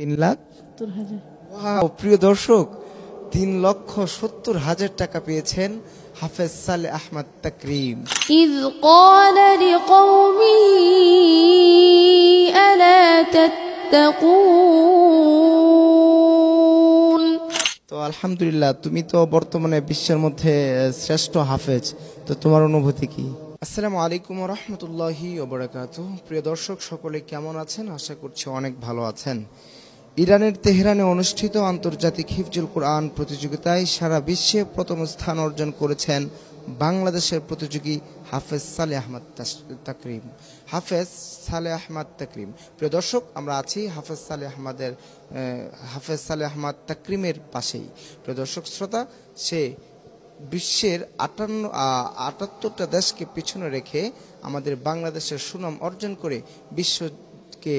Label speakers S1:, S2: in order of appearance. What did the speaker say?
S1: তিন লাখ প্রিয় দর্শক তিন লক্ষ সত্তর হাজার টাকা পেয়েছেন হাফেজ সালে আহমদ তাকরিম
S2: إذ قال لقومه
S1: তো আলহামদুলিল্লাহ তুমি তো বর্তমানে বিশ্বের মধ্যে শ্রেষ্ঠ হাফেজ তো তোমার অনুভূতি কি আসসালামু আলাইকুম রহমতুল্লাহি ওবরাকাত প্রিয় দর্শক সকলে কেমন আছেন আশা করছি অনেক ভালো আছেন ইরানের তেহরানে অনুষ্ঠিত আন্তর্জাতিক হিফজুল কোরআন প্রতিযোগিতায় সারা বিশ্বে প্রথম স্থান অর্জন করেছেন বাংলাদেশের প্রতিযোগী হাফেজ সালে আহমদ তাকরিম হাফেজ সালে আহমদ তাকরিম প্রিয় দর্শক আমরা আছি হাফেজ সালে আহমদের হাফেজ সালে আহমদ তাকরিমের পাশেই প্রিয় দর্শক শ্রোতা সে বিশ্বের আটান্ন আটাত্তরটা দেশকে পিছনে রেখে আমাদের বাংলাদেশের সুনাম অর্জন করে বিশ্বকে